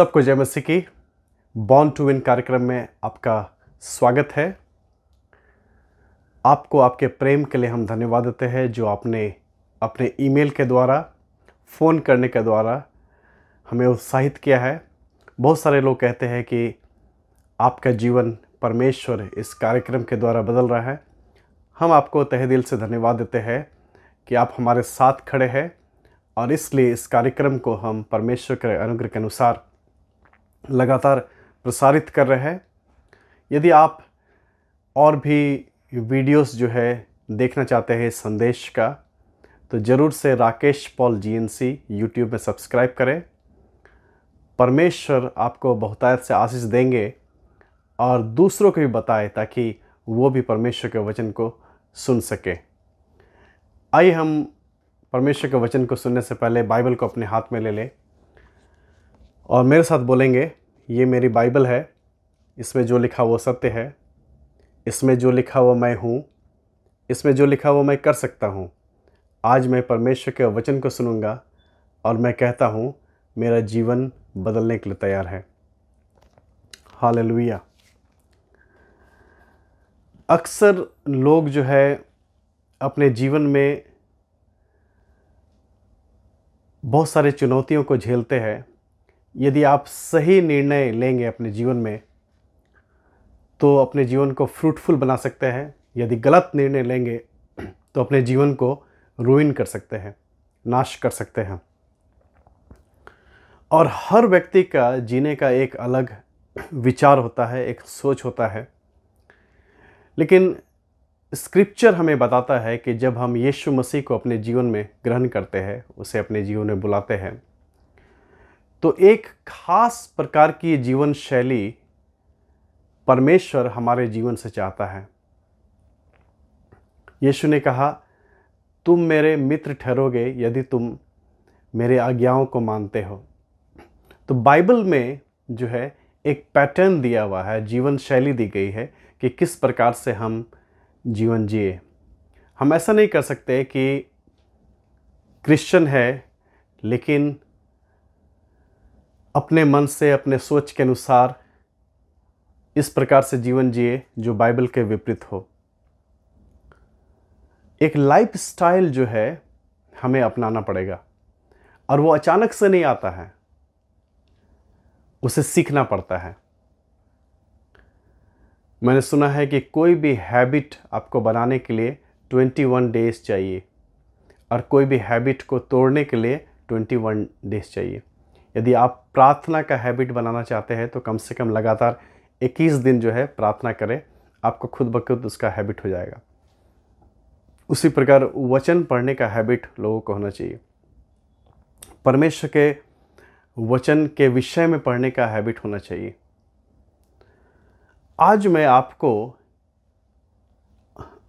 सबको जय मसी की बॉन टू विन कार्यक्रम में आपका स्वागत है आपको आपके प्रेम के लिए हम धन्यवाद देते हैं जो आपने अपने ईमेल के द्वारा फ़ोन करने के द्वारा हमें उत्साहित किया है बहुत सारे लोग कहते हैं कि आपका जीवन परमेश्वर इस कार्यक्रम के द्वारा बदल रहा है हम आपको तहे दिल से धन्यवाद देते हैं कि आप हमारे साथ खड़े हैं और इसलिए इस कार्यक्रम को हम परमेश्वर के अनुग्रह के अनुसार लगातार प्रसारित कर रहे हैं यदि आप और भी वीडियोस जो है देखना चाहते हैं संदेश का तो ज़रूर से राकेश पॉल जीएनसी यूट्यूब में सब्सक्राइब करें परमेश्वर आपको बहुतायत से आशीष देंगे और दूसरों को भी बताएं ताकि वो भी परमेश्वर के वचन को सुन सके आइए हम परमेश्वर के वचन को सुनने से पहले बाइबल को अपने हाथ में ले लें और मेरे साथ बोलेंगे ये मेरी बाइबल है इसमें जो लिखा वो सत्य है इसमें जो लिखा वो मैं हूँ इसमें जो लिखा वो मैं कर सकता हूँ आज मैं परमेश्वर के वचन को सुनूंगा और मैं कहता हूँ मेरा जीवन बदलने के लिए तैयार है हाल अक्सर लोग जो है अपने जीवन में बहुत सारे चुनौतियों को झेलते हैं यदि आप सही निर्णय लेंगे अपने जीवन में तो अपने जीवन को फ्रूटफुल बना सकते हैं यदि गलत निर्णय लेंगे तो अपने जीवन को रुइन कर सकते हैं नाश कर सकते हैं और हर व्यक्ति का जीने का एक अलग विचार होता है एक सोच होता है लेकिन स्क्रिप्चर हमें बताता है कि जब हम यीशु मसीह को अपने जीवन में ग्रहण करते हैं उसे अपने जीवन में बुलाते हैं तो एक खास प्रकार की जीवन शैली परमेश्वर हमारे जीवन से चाहता है यीशु ने कहा तुम मेरे मित्र ठहरोगे यदि तुम मेरे आज्ञाओं को मानते हो तो बाइबल में जो है एक पैटर्न दिया हुआ है जीवन शैली दी गई है कि किस प्रकार से हम जीवन जिए हम ऐसा नहीं कर सकते कि क्रिश्चियन है लेकिन अपने मन से अपने सोच के अनुसार इस प्रकार से जीवन जिए जो बाइबल के विपरीत हो एक लाइफ स्टाइल जो है हमें अपनाना पड़ेगा और वो अचानक से नहीं आता है उसे सीखना पड़ता है मैंने सुना है कि कोई भी हैबिट आपको बनाने के लिए 21 डेज चाहिए और कोई भी हैबिट को तोड़ने के लिए 21 डेज चाहिए यदि आप प्रार्थना का हैबिट बनाना चाहते हैं तो कम से कम लगातार 21 दिन जो है प्रार्थना करें आपको खुद ब खुद उसका हैबिट हो जाएगा उसी प्रकार वचन पढ़ने का हैबिट लोगों को होना चाहिए परमेश्वर के वचन के विषय में पढ़ने का हैबिट होना चाहिए आज मैं आपको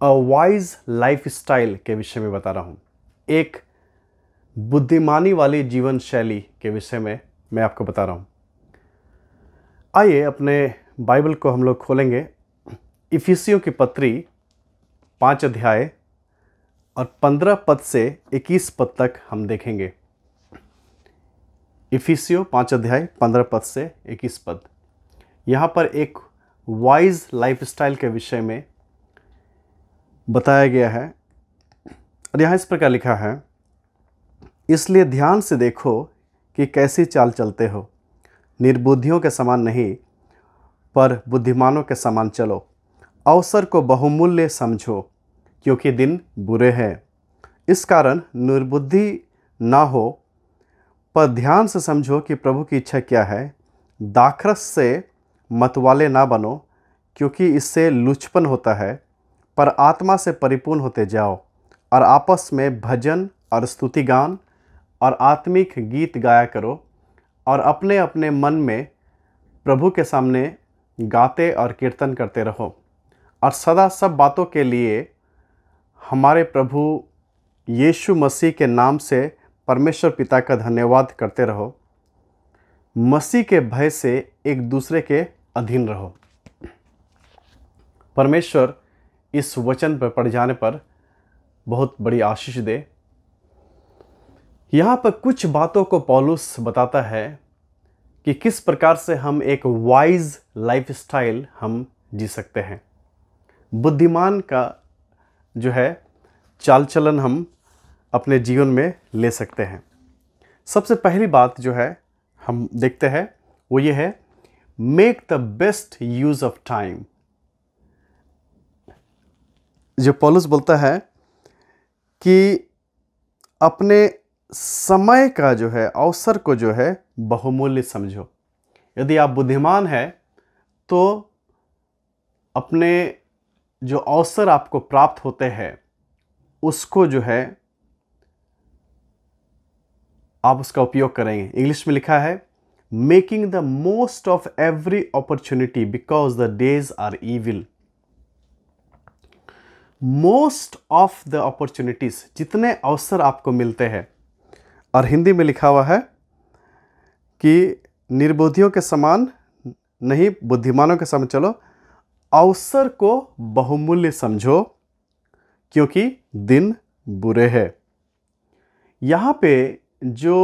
अ वाइज लाइफ स्टाइल के विषय में बता रहा हूँ एक बुद्धिमानी वाली जीवन शैली के विषय में मैं आपको बता रहा हूँ आइए अपने बाइबल को हम लोग खोलेंगे इफिसियों की पत्री पाँच अध्याय और पंद्रह पद से इक्कीस पद तक हम देखेंगे इफिसियो पाँच अध्याय पंद्रह पद से इक्कीस पद यहाँ पर एक वाइज लाइफस्टाइल के विषय में बताया गया है और यहाँ इस प्रकार लिखा है इसलिए ध्यान से देखो कि कैसी चाल चलते हो निर्बुद्धियों के समान नहीं पर बुद्धिमानों के समान चलो अवसर को बहुमूल्य समझो क्योंकि दिन बुरे हैं इस कारण निर्बुद्धि ना हो पर ध्यान से समझो कि प्रभु की इच्छा क्या है दाखरस से मतवाले ना बनो क्योंकि इससे लुचपन होता है पर आत्मा से परिपूर्ण होते जाओ और आपस में भजन और स्तुतिगान और आत्मिक गीत गाया करो और अपने अपने मन में प्रभु के सामने गाते और कीर्तन करते रहो और सदा सब बातों के लिए हमारे प्रभु यीशु मसीह के नाम से परमेश्वर पिता का धन्यवाद करते रहो मसीह के भय से एक दूसरे के अधीन रहो परमेश्वर इस वचन पर पड़ जाने पर बहुत बड़ी आशीष दे यहाँ पर कुछ बातों को पॉलुस बताता है कि किस प्रकार से हम एक वाइज लाइफ स्टाइल हम जी सकते हैं बुद्धिमान का जो है चाल चलन हम अपने जीवन में ले सकते हैं सबसे पहली बात जो है हम देखते हैं वो ये है make the best use of time जो पॉलुस बोलता है कि अपने समय का जो है अवसर को जो है बहुमूल्य समझो यदि आप बुद्धिमान हैं तो अपने जो अवसर आपको प्राप्त होते हैं उसको जो है आप उसका उपयोग करेंगे इंग्लिश में लिखा है making the most of every opportunity because the days are evil most of the opportunities जितने अवसर आपको मिलते हैं और हिंदी में लिखा हुआ है कि निर्बोधियों के समान नहीं बुद्धिमानों के समान चलो अवसर को बहुमूल्य समझो क्योंकि दिन बुरे हैं यहाँ पे जो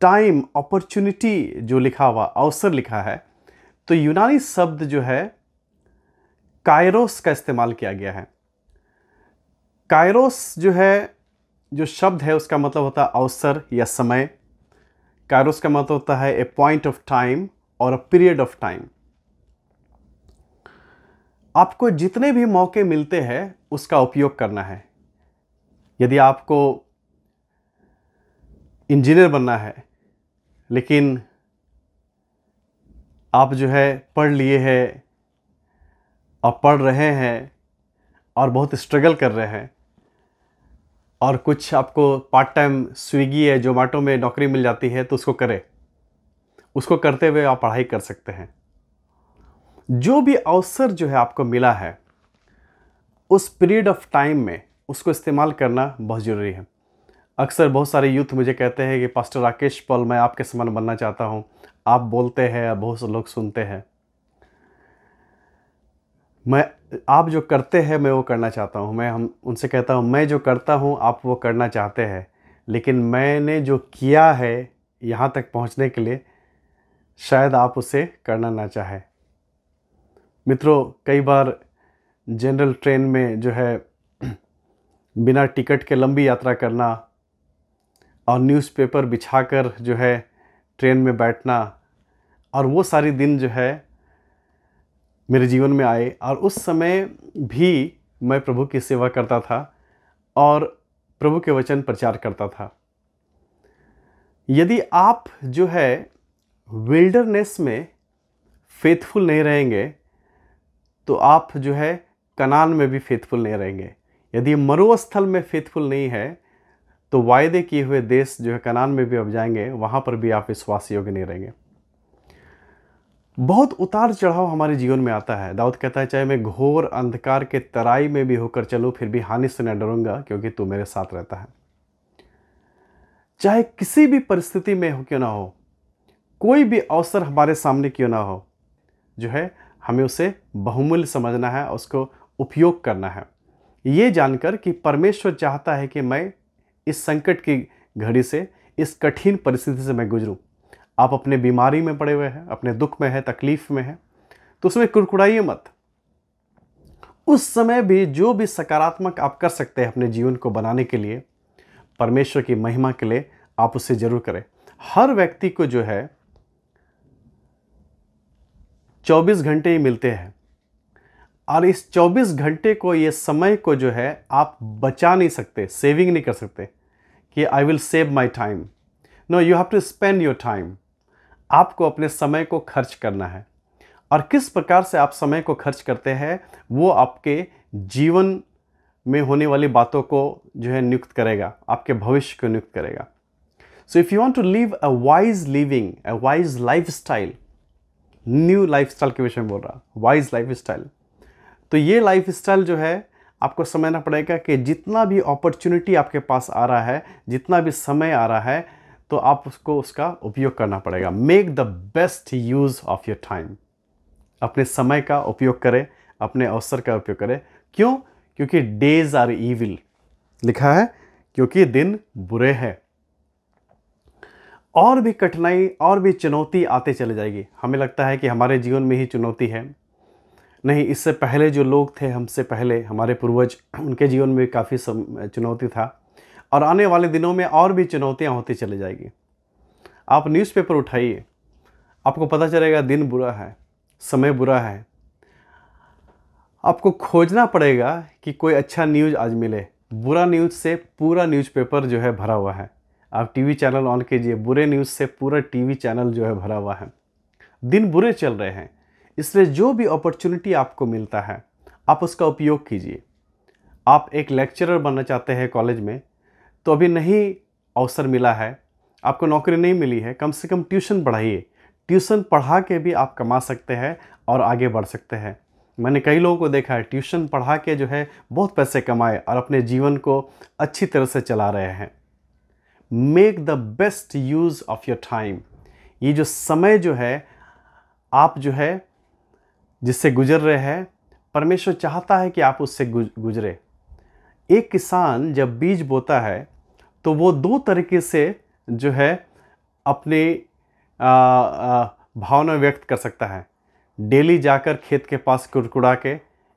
टाइम अपॉर्चुनिटी जो लिखा हुआ अवसर लिखा है तो यूनानी शब्द जो है कायरोस का इस्तेमाल किया गया है कायरोस जो है जो शब्द है उसका मतलब होता है अवसर या समय कारोस का मतलब होता है ए पॉइंट ऑफ टाइम और अ पीरियड ऑफ टाइम आपको जितने भी मौके मिलते हैं उसका उपयोग करना है यदि आपको इंजीनियर बनना है लेकिन आप जो है पढ़ लिए हैं और पढ़ रहे हैं और बहुत स्ट्रगल कर रहे हैं और कुछ आपको पार्ट टाइम स्विगी या जोमेटो में नौकरी मिल जाती है तो उसको करें उसको करते हुए आप पढ़ाई कर सकते हैं जो भी अवसर जो है आपको मिला है उस पीरियड ऑफ टाइम में उसको इस्तेमाल करना बहुत ज़रूरी है अक्सर बहुत सारे यूथ मुझे कहते हैं कि पास्टर राकेश पॉल मैं आपके समान बनना चाहता हूँ आप बोलते हैं बहुत से लोग सुनते हैं मैं आप जो करते हैं मैं वो करना चाहता हूँ मैं हम उनसे कहता हूँ मैं जो करता हूँ आप वो करना चाहते हैं लेकिन मैंने जो किया है यहाँ तक पहुँचने के लिए शायद आप उसे करना ना चाहें मित्रों कई बार जनरल ट्रेन में जो है बिना टिकट के लंबी यात्रा करना और न्यूज़पेपर बिछाकर जो है ट्रेन में बैठना और वो सारी दिन जो है मेरे जीवन में आए और उस समय भी मैं प्रभु की सेवा करता था और प्रभु के वचन प्रचार करता था यदि आप जो है विल्डरनेस में फेथफुल नहीं रहेंगे तो आप जो है कनान में भी फेथफुल नहीं रहेंगे यदि मरुस्थल में फेथफुल नहीं है तो वायदे किए हुए देश जो है कनान में भी आप जाएंगे वहाँ पर भी आप विश्वास योग्य नहीं रहेंगे बहुत उतार चढ़ाव हमारे जीवन में आता है दाऊद कहता है चाहे मैं घोर अंधकार के तराई में भी होकर चलूं फिर भी हानि से न डरूंगा क्योंकि तू मेरे साथ रहता है चाहे किसी भी परिस्थिति में हो क्यों ना हो कोई भी अवसर हमारे सामने क्यों ना हो जो है हमें उसे बहुमूल्य समझना है उसको उपयोग करना है ये जानकर कि परमेश्वर चाहता है कि मैं इस संकट की घड़ी से इस कठिन परिस्थिति से मैं गुजरूँ आप अपने बीमारी में पड़े हुए हैं अपने दुख में हैं तकलीफ में हैं तो उसमें कुड़कुड़ाइए मत उस समय भी जो भी सकारात्मक आप कर सकते हैं अपने जीवन को बनाने के लिए परमेश्वर की महिमा के लिए आप उसे जरूर करें हर व्यक्ति को जो है 24 घंटे ही मिलते हैं और इस 24 घंटे को ये समय को जो है आप बचा नहीं सकते सेविंग नहीं कर सकते कि I will save my time no you have to spend your time आपको अपने समय को खर्च करना है और किस प्रकार से आप समय को खर्च करते हैं वो आपके जीवन में होने वाली बातों को जो है नियुक्त करेगा आपके भविष्य को नियुक्त करेगा so if you want to live a wise living a wise lifestyle new lifestyle के विषय में बोल रहा वाइज लाइफ स्टाइल तो ये लाइफ स्टाइल जो है आपको समझना पड़ेगा कि जितना भी अपॉर्चुनिटी आपके पास आ रहा है जितना भी समय आ रहा है तो आप उसको उसका उपयोग करना पड़ेगा make the best use of your time अपने समय का उपयोग करें अपने अवसर का उपयोग करें क्यों क्योंकि डेज आर ईविल लिखा है क्योंकि दिन बुरे हैं और भी कठिनाई और भी चुनौती आते चले जाएगी हमें लगता है कि हमारे जीवन में ही चुनौती है नहीं इससे पहले जो लोग थे हमसे पहले हमारे पूर्वज उनके जीवन में काफ़ी चुनौती था और आने वाले दिनों में और भी चुनौतियाँ होती चली जाएगी आप न्यूज़पेपर उठाइए आपको पता चलेगा दिन बुरा है समय बुरा है आपको खोजना पड़ेगा कि कोई अच्छा न्यूज़ आज मिले बुरा न्यूज़ से पूरा न्यूज़पेपर जो है भरा हुआ है आप टीवी चैनल ऑन कीजिए बुरे न्यूज़ से पूरा टीवी चैनल जो है भरा हुआ है दिन बुरे चल रहे हैं इसलिए जो भी अपॉर्चुनिटी आपको मिलता है आप उसका उपयोग कीजिए आप एक लेक्चरर बनना चाहते हैं कॉलेज में तो अभी नहीं अवसर मिला है आपको नौकरी नहीं मिली है कम से कम ट्यूशन पढ़ाइए ट्यूशन पढ़ा के भी आप कमा सकते हैं और आगे बढ़ सकते हैं मैंने कई लोगों को देखा है ट्यूशन पढ़ा के जो है बहुत पैसे कमाए और अपने जीवन को अच्छी तरह से चला रहे हैं make the best use of your time ये जो समय जो है आप जो है जिससे गुजर रहे हैं परमेश्वर चाहता है कि आप उससे गुजरे एक किसान जब बीज बोता है तो वो दो तरीके से जो है अपने भावना व्यक्त कर सकता है डेली जाकर खेत के पास कुड़कुड़ा के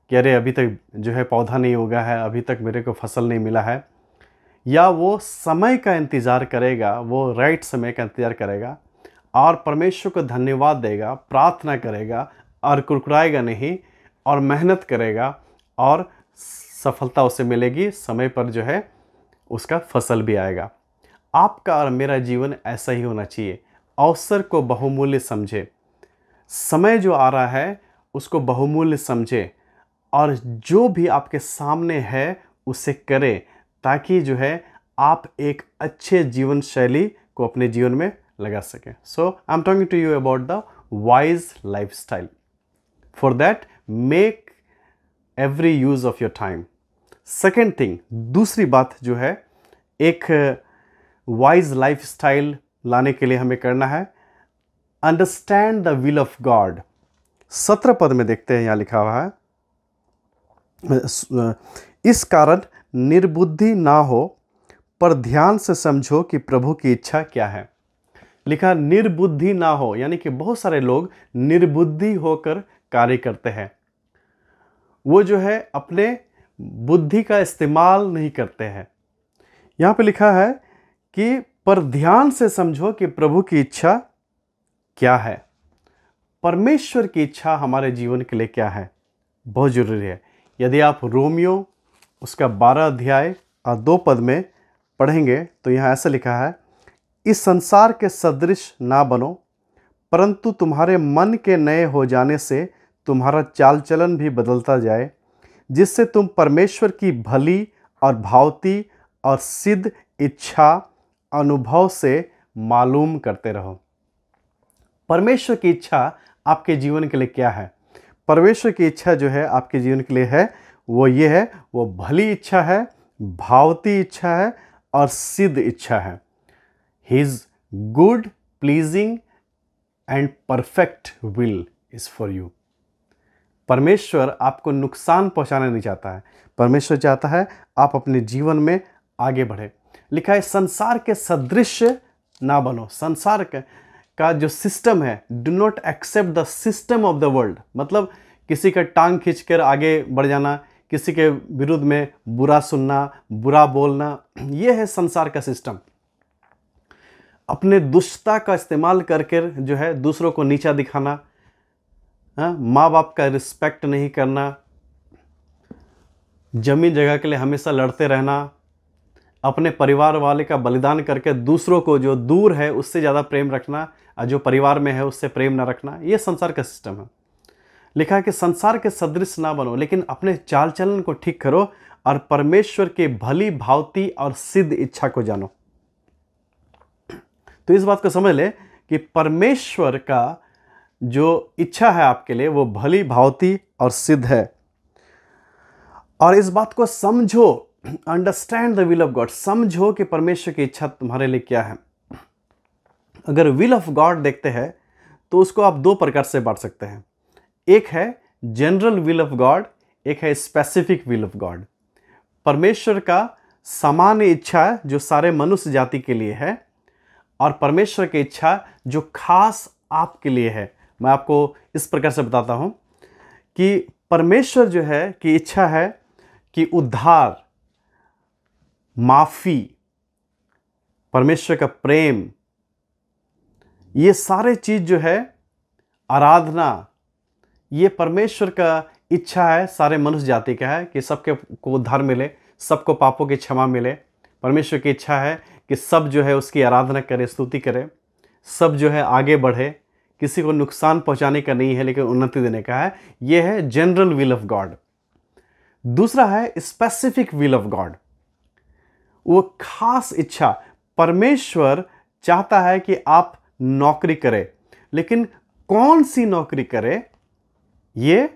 कि अरे अभी तक जो है पौधा नहीं उगा है अभी तक मेरे को फसल नहीं मिला है या वो समय का इंतज़ार करेगा वो राइट समय का इंतज़ार करेगा और परमेश्वर को धन्यवाद देगा प्रार्थना करेगा और कुरकुराएगा नहीं और मेहनत करेगा और सफलता उसे मिलेगी समय पर जो है उसका फसल भी आएगा आपका और मेरा जीवन ऐसा ही होना चाहिए अवसर को बहुमूल्य समझे समय जो आ रहा है उसको बहुमूल्य समझे और जो भी आपके सामने है उसे करें ताकि जो है आप एक अच्छे जीवन शैली को अपने जीवन में लगा सकें so I am talking to you about the wise lifestyle for that make every use of your time second thing दूसरी बात जो है एक वाइज स्टाइल लाने के लिए हमें करना है understand the will of God सत्र पद में देखते हैं यहाँ लिखा हुआ है इस कारण निर्बुद्धि ना हो पर ध्यान से समझो कि प्रभु की इच्छा क्या है लिखा निर्बुद्धि ना हो यानी कि बहुत सारे लोग निर्बुद्धि होकर कार्य करते हैं वो जो है अपने बुद्धि का इस्तेमाल नहीं करते हैं यहाँ पे लिखा है कि पर ध्यान से समझो कि प्रभु की इच्छा क्या है परमेश्वर की इच्छा हमारे जीवन के लिए क्या है बहुत ज़रूरी है यदि आप रोमियो उसका बारह अध्याय और दो पद में पढ़ेंगे तो यहाँ ऐसा लिखा है इस संसार के सदृश ना बनो परंतु तुम्हारे मन के नए हो जाने से तुम्हारा चाल चलन भी बदलता जाए जिससे तुम परमेश्वर की भली और भावती और सिद्ध इच्छा अनुभव से मालूम करते रहो परमेश्वर की इच्छा आपके जीवन के लिए क्या है परमेश्वर की इच्छा जो है आपके जीवन के लिए है वो ये है वो भली इच्छा है भावती इच्छा है और सिद्ध इच्छा है his good pleasing and perfect will is for you परमेश्वर आपको नुकसान पहुंचाना नहीं चाहता है परमेश्वर चाहता है आप अपने जीवन में आगे बढ़े लिखा है संसार के सदृश ना बनो संसार के का जो सिस्टम है do not accept the system of the world मतलब किसी का टांग खींच कर आगे बढ़ जाना किसी के विरुद्ध में बुरा सुनना बुरा बोलना यह है संसार का सिस्टम अपने दुष्टता का इस्तेमाल करके जो है दूसरों को नीचा दिखाना हाँ, माँ बाप का रिस्पेक्ट नहीं करना ज़मीन जगह के लिए हमेशा लड़ते रहना अपने परिवार वाले का बलिदान करके दूसरों को जो दूर है उससे ज़्यादा प्रेम रखना जो परिवार में है उससे प्रेम ना रखना ये संसार का सिस्टम है लिखा है कि संसार के सदृश ना बनो लेकिन अपने चाल चलन को ठीक करो और परमेश्वर के भली भावती और सिद्ध इच्छा को जानो तो इस बात को समझ ले कि परमेश्वर का जो इच्छा है आपके लिए वो भली भावती और सिद्ध है और इस बात को समझो understand the will of God समझो कि परमेश्वर की इच्छा तुम्हारे लिए क्या है अगर विल ऑफ गॉड देखते हैं तो उसको आप दो प्रकार से बांट सकते हैं एक है जनरल विल ऑफ गॉड एक है स्पेसिफिक विल ऑफ गॉड परमेश्वर का सामान्य इच्छा जो सारे मनुष्य जाति के लिए है और परमेश्वर की इच्छा जो खास आपके लिए है मैं आपको इस प्रकार से बताता हूँ कि परमेश्वर जो है कि इच्छा है कि उद्धार माफ़ी परमेश्वर का प्रेम ये सारे चीज़ जो है आराधना ये परमेश्वर का इच्छा है सारे मनुष्य जाति का है कि सबके को उद्धार मिले सबको पापों की क्षमा मिले परमेश्वर की इच्छा है कि सब जो है उसकी आराधना करें स्तुति करें सब जो है आगे बढ़े किसी को नुकसान पहुंचाने का नहीं है लेकिन उन्नति देने का है यह है जनरल विल ऑफ गॉड दूसरा है स्पेसिफिक विल ऑफ गॉड वो खास इच्छा परमेश्वर चाहता है कि आप नौकरी करें लेकिन कौन सी नौकरी करें ये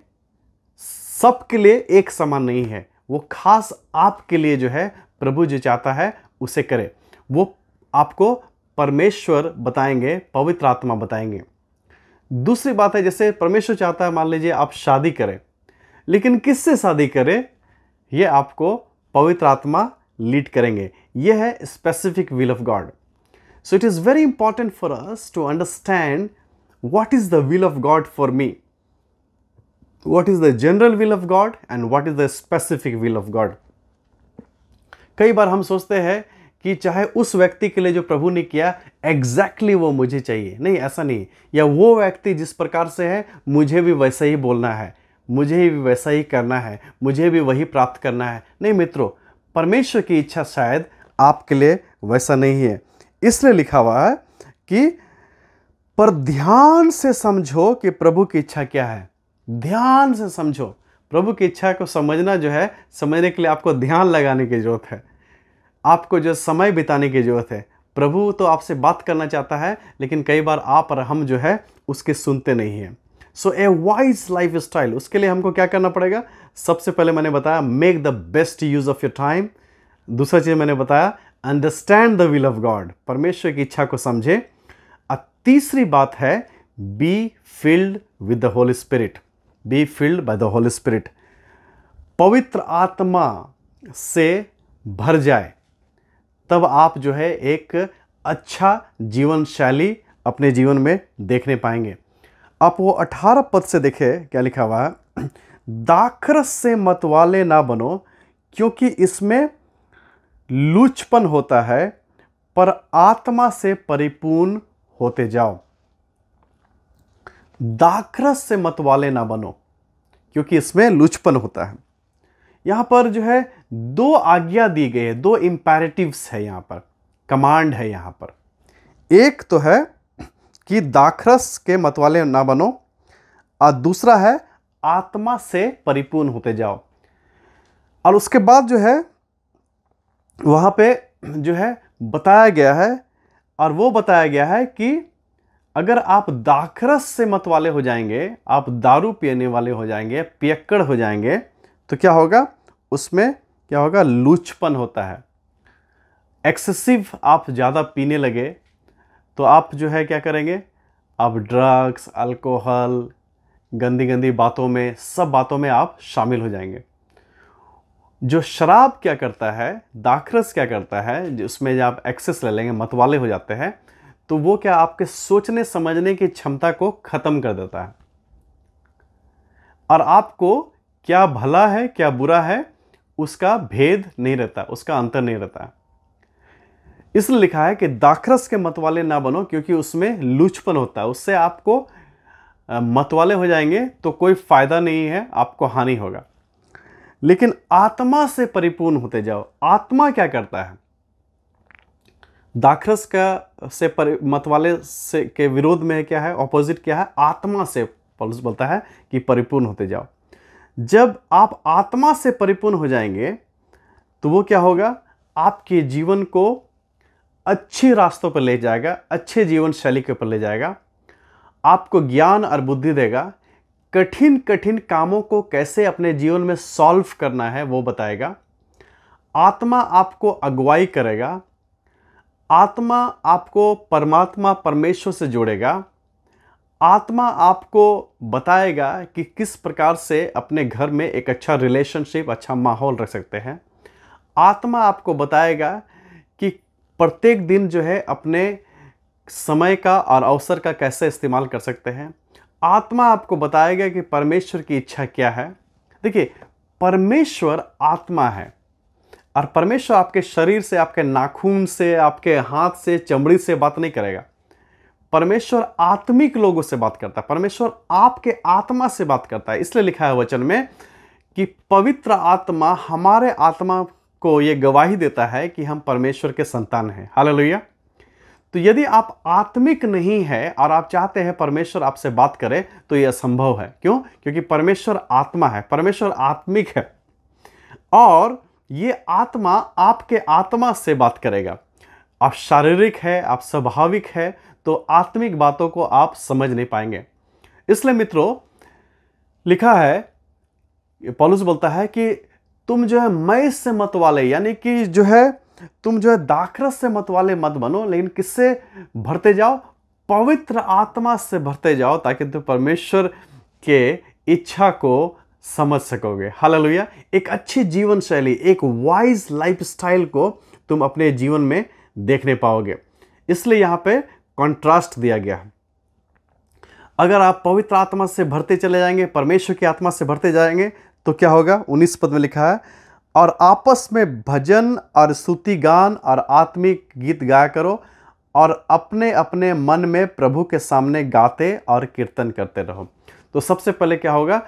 सबके लिए एक समान नहीं है वो खास आपके लिए जो है प्रभु जो चाहता है उसे करे वो आपको परमेश्वर बताएंगे पवित्र आत्मा बताएंगे दूसरी बात है जैसे परमेश्वर चाहता है मान लीजिए आप शादी करें लेकिन किससे शादी करें यह आपको पवित्र आत्मा लीड करेंगे यह है specific will of God so it is very important for us to understand what is the will of God for me What is the general will of God and what is the specific will of God कई बार हम सोचते हैं कि चाहे उस व्यक्ति के लिए जो प्रभु ने किया एग्जैक्टली exactly वो मुझे चाहिए नहीं ऐसा नहीं या वो व्यक्ति जिस प्रकार से है मुझे भी वैसा ही बोलना है मुझे भी वैसा ही करना है मुझे भी वही प्राप्त करना है नहीं मित्रों परमेश्वर की इच्छा शायद आपके लिए वैसा नहीं है इसलिए लिखा हुआ है कि पर ध्यान से समझो कि प्रभु की इच्छा क्या है ध्यान से समझो प्रभु की इच्छा को समझना जो है समझने के लिए आपको ध्यान लगाने की ज़रूरत है आपको जो समय बिताने की ज़रूरत है प्रभु तो आपसे बात करना चाहता है लेकिन कई बार आप और हम जो है उसके सुनते नहीं हैं so a wise lifestyle उसके लिए हमको क्या करना पड़ेगा सबसे पहले मैंने बताया make the best use of your time दूसरा चीज़ मैंने बताया understand the will of God परमेश्वर की इच्छा को समझे और तीसरी बात है be filled with the Holy Spirit be filled by the Holy Spirit पवित्र आत्मा से भर जाए तब आप जो है एक अच्छा जीवन शैली अपने जीवन में देखने पाएंगे आप वो अठारह पद से देखे क्या लिखा हुआ है दाखरस से मतवाले ना बनो क्योंकि इसमें लुचपन होता है पर आत्मा से परिपूर्ण होते जाओ दाखरस से मतवाले ना बनो क्योंकि इसमें लुचपन होता है यहां पर जो है दो आज्ञा दी गई है दो इंपेरेटिव्स है यहां पर कमांड है यहां पर एक तो है कि दाखरस के मतवाले ना बनो और दूसरा है आत्मा से परिपूर्ण होते जाओ और उसके बाद जो है वहाँ पे जो है बताया गया है और वो बताया गया है कि अगर आप दाखरस से मतवाले हो जाएंगे आप दारू पीने वाले हो जाएंगे पियक्कड़ हो जाएंगे तो क्या होगा उसमें क्या होगा लूचपन होता है एक्सेसिव आप ज़्यादा पीने लगे तो आप जो है क्या करेंगे आप ड्रग्स अल्कोहल गंदी गंदी बातों में सब बातों में आप शामिल हो जाएंगे जो शराब क्या करता है दाखरस क्या करता है उसमें जब आप एक्सेस ले लेंगे मतवाले हो जाते हैं तो वो क्या आपके सोचने समझने की क्षमता को ख़त्म कर देता है और आपको क्या भला है क्या बुरा है उसका भेद नहीं रहता उसका अंतर नहीं रहता है इसलिए लिखा है कि दाखरस के मतवाले ना बनो क्योंकि उसमें लुचपन होता है उससे आपको मतवाले हो जाएंगे तो कोई फायदा नहीं है आपको हानि होगा लेकिन आत्मा से परिपूर्ण होते जाओ आत्मा क्या करता है दाखरस का से पर मतवाले से के विरोध में क्या है ऑपोजिट क्या है आत्मा से पॉलस बोलता है कि परिपूर्ण होते जाओ जब आप आत्मा से परिपूर्ण हो जाएंगे तो वो क्या होगा आपके जीवन को अच्छे रास्तों पर ले जाएगा अच्छे जीवन शैली के ऊपर ले जाएगा आपको ज्ञान और बुद्धि देगा कठिन कठिन कामों को कैसे अपने जीवन में सॉल्व करना है वो बताएगा आत्मा आपको अगुवाई करेगा आत्मा आपको परमात्मा परमेश्वर से जोड़ेगा आत्मा आपको बताएगा कि किस प्रकार से अपने घर में एक अच्छा रिलेशनशिप अच्छा माहौल रख सकते हैं आत्मा आपको बताएगा प्रत्येक दिन जो है अपने समय का और अवसर का कैसे इस्तेमाल कर सकते हैं आत्मा आपको बताएगा कि परमेश्वर की इच्छा क्या है देखिए परमेश्वर आत्मा है और परमेश्वर आपके शरीर से आपके नाखून से आपके हाथ से चमड़ी से बात नहीं करेगा परमेश्वर आत्मिक लोगों से बात करता है परमेश्वर आपके आत्मा से बात करता है इसलिए लिखा है वचन में कि पवित्र आत्मा हमारे आत्मा को ये गवाही देता है कि हम परमेश्वर के संतान हैं हाल तो यदि आप आत्मिक नहीं है और आप चाहते हैं परमेश्वर आपसे बात करे तो यह असंभव है क्यों क्योंकि परमेश्वर आत्मा है परमेश्वर आत्मिक है और ये आत्मा आपके आत्मा से बात करेगा आप शारीरिक है आप स्वाभाविक है तो आत्मिक बातों को आप समझ नहीं पाएंगे इसलिए मित्रों लिखा है पॉलुस बोलता है कि तुम जो है मैस से मत वाले यानी कि जो है तुम जो है दाखरस से मत वाले मत बनो लेकिन किससे भरते जाओ पवित्र आत्मा से भरते जाओ ताकि तुम परमेश्वर के इच्छा को समझ सकोगे हाल एक अच्छी जीवन शैली एक वाइज स्टाइल को तुम अपने जीवन में देखने पाओगे इसलिए यहाँ पे कॉन्ट्रास्ट दिया गया है अगर आप पवित्र आत्मा से भरते चले जाएंगे परमेश्वर की आत्मा से भरते जाएंगे तो क्या होगा उन्नीस पद में लिखा है और आपस में भजन और स्तुति गान और आत्मिक गीत गाया करो और अपने अपने मन में प्रभु के सामने गाते और कीर्तन करते रहो तो सबसे पहले क्या होगा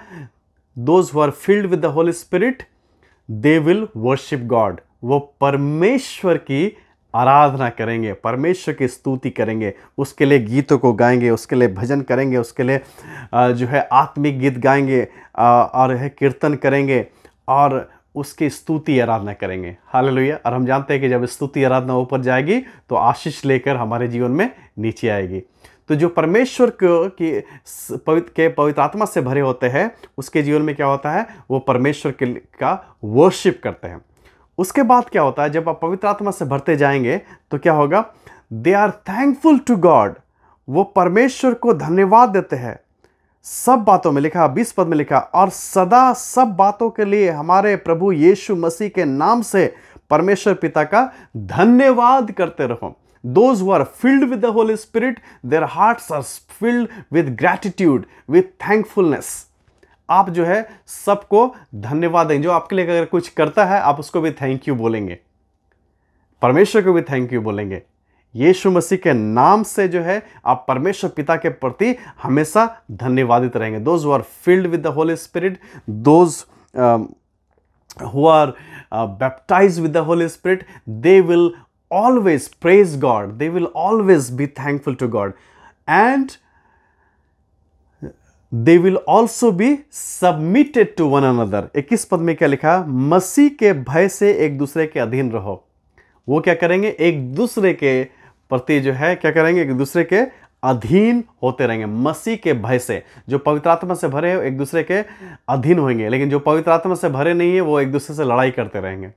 those who are filled with the Holy Spirit they will worship God वो परमेश्वर की आराधना करेंगे परमेश्वर की स्तुति करेंगे उसके लिए गीतों को गाएंगे उसके लिए भजन करेंगे उसके लिए जो है आत्मिक गीत गाएंगे और है कीर्तन करेंगे और उसकी स्तुति आराधना करेंगे हाल लोहिया और हम जानते हैं कि जब स्तुति आराधना ऊपर जाएगी तो आशीष लेकर हमारे जीवन में नीचे आएगी तो जो परमेश्वर को की पवित्र के पवित्र आत्मा से भरे होते हैं उसके जीवन में क्या होता है वो परमेश्वर के का वर्शिप करते हैं उसके बाद क्या होता है जब आप पवित्र आत्मा से भरते जाएंगे तो क्या होगा they are thankful to God वो परमेश्वर को धन्यवाद देते हैं सब बातों में लिखा बीस पद में लिखा और सदा सब बातों के लिए हमारे प्रभु यीशु मसीह के नाम से परमेश्वर पिता का धन्यवाद करते रहो those who are filled with the Holy Spirit their hearts are filled with gratitude with thankfulness आप जो है सबको धन्यवाद देंगे जो आपके लिए अगर कुछ करता है आप उसको भी थैंक यू बोलेंगे परमेश्वर को भी थैंक यू बोलेंगे यीशु मसीह के नाम से जो है आप परमेश्वर पिता के प्रति हमेशा धन्यवादित रहेंगे those who are filled with the Holy Spirit those who are baptise with the Holy Spirit they will always praise God they will always be thankful to God and they will also be submitted to one another इक्कीस पद में क्या लिखा मसीह के भय से एक दूसरे के अधीन रहो वो क्या करेंगे एक दूसरे के प्रति जो है क्या करेंगे एक दूसरे के अधीन होते रहेंगे मसीह के भय से जो पवित्र आत्मा से भरे हैं एक दूसरे के अधीन होंगे लेकिन जो पवित्र आत्मा से भरे नहीं है वो एक दूसरे से लड़ाई करते रहेंगे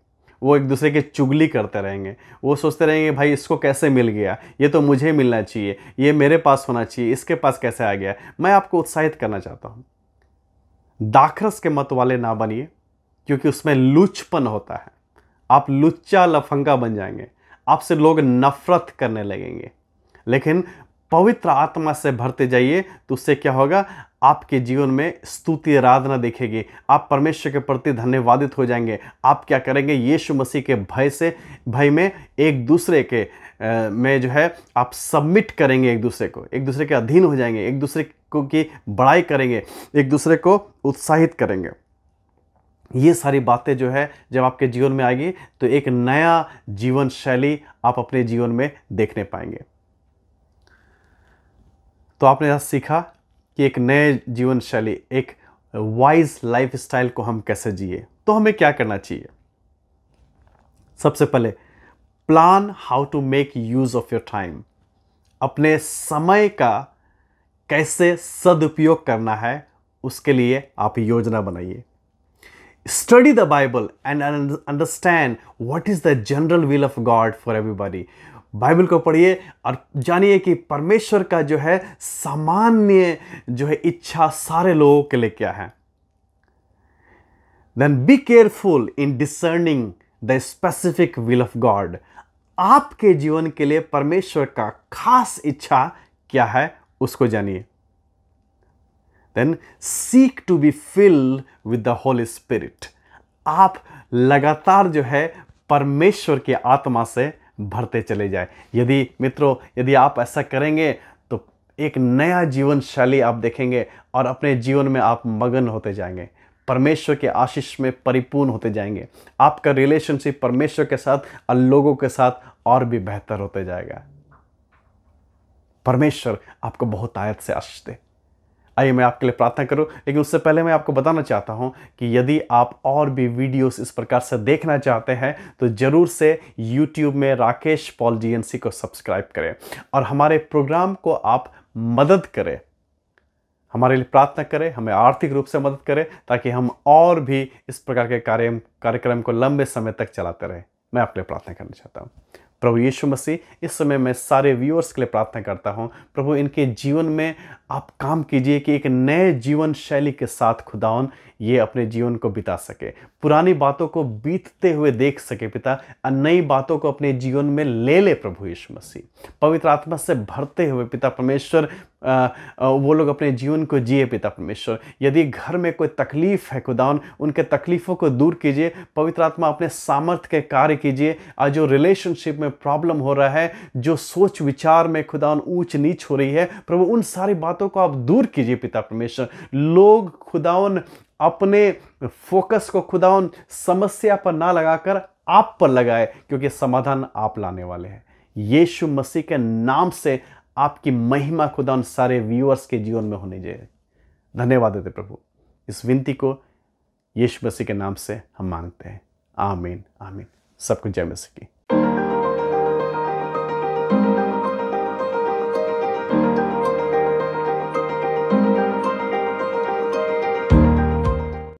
वो एक दूसरे के चुगली करते रहेंगे वो सोचते रहेंगे भाई इसको कैसे मिल गया ये तो मुझे मिलना चाहिए ये मेरे पास होना चाहिए इसके पास कैसे आ गया मैं आपको उत्साहित करना चाहता हूँ दाखरस के मत वाले ना बनिए क्योंकि उसमें लुचपन होता है आप लुच्चा लफंगा बन जाएंगे आपसे लोग नफरत करने लगेंगे लेकिन पवित्र आत्मा से भरते जाइए तो उससे क्या होगा आपके जीवन में स्तुति आराधना देखेगी आप परमेश्वर के प्रति धन्यवादित हो जाएंगे आप क्या करेंगे यीशु मसीह के भय से भय में एक दूसरे के आ, में जो है आप सबमिट करेंगे एक दूसरे को एक दूसरे के अधीन हो जाएंगे एक दूसरे को की बड़ाई करेंगे एक दूसरे को उत्साहित करेंगे ये सारी बातें जो है जब आपके जीवन में आएगी तो एक नया जीवन शैली आप अपने जीवन में देखने पाएंगे तो आपने आज सीखा कि एक नए जीवन शैली एक वाइज लाइफ स्टाइल को हम कैसे जिए तो हमें क्या करना चाहिए सबसे पहले plan how to make use of your time अपने समय का कैसे सदुपयोग करना है उसके लिए आप योजना बनाइए study the Bible and understand what is the general will of God for everybody Bible को पढ़िए और जानिए कि परमेश्वर का जो है सामान्य जो है इच्छा सारे लोगों के लिए क्या है then be careful in discerning the specific will of God आपके जीवन के लिए परमेश्वर का खास इच्छा क्या है उसको जानिए then seek to be filled with the Holy Spirit आप लगातार जो है परमेश्वर की आत्मा से भरते चले जाए यदि मित्रों यदि आप ऐसा करेंगे तो एक नया जीवन शैली आप देखेंगे और अपने जीवन में आप मगन होते जाएंगे परमेश्वर के आशीष में परिपूर्ण होते जाएंगे आपका रिलेशनशिप परमेश्वर के साथ और लोगों के साथ और भी बेहतर होते जाएगा परमेश्वर आपको बहुत आयत से आशीष दे आइए मैं आपके लिए प्रार्थना करूं लेकिन उससे पहले मैं आपको बताना चाहता हूं कि यदि आप और भी वीडियोस इस प्रकार से देखना चाहते हैं तो ज़रूर से यूट्यूब में राकेश पॉल जी को सब्सक्राइब करें और हमारे प्रोग्राम को आप मदद करें हमारे लिए प्रार्थना करें हमें आर्थिक रूप से मदद करें ताकि हम और भी इस प्रकार के कार्य कार्यक्रम को लंबे समय तक चलाते रहें मैं आपके लिए प्रार्थना करना चाहता हूँ प्रभु यीशु मसीह इस समय मैं सारे व्यूअर्स के लिए प्रार्थना करता हूँ प्रभु इनके जीवन में आप काम कीजिए कि एक नए जीवन शैली के साथ खुदावन ये अपने जीवन को बिता सके पुरानी बातों को बीतते हुए देख सके पिता और नई बातों को अपने जीवन में ले ले प्रभु यीशु मसीह पवित्र आत्मा से भरते हुए पिता परमेश्वर वो लोग अपने जीवन को जिए पिता परमेश्वर यदि घर में कोई तकलीफ है खुदावन उनके तकलीफ़ों को दूर कीजिए पवित्र आत्मा अपने सामर्थ्य के कार्य कीजिए और जो रिलेशनशिप में प्रॉब्लम हो रहा है जो सोच विचार में खुदावन ऊंच नीच हो रही है प्रभु उन सारी बातों को आप दूर कीजिए पिता परमेश्वर लोग खुदावन अपने फोकस को उन समस्या पर ना लगाकर आप पर लगाए क्योंकि समाधान आप लाने वाले हैं यीशु मसीह के नाम से आपकी महिमा उन सारे व्यूअर्स के जीवन में होने जाए धन्यवाद देते प्रभु इस विनती को यीशु मसीह के नाम से हम मांगते हैं आमीन आमीन सबको जय मसीह की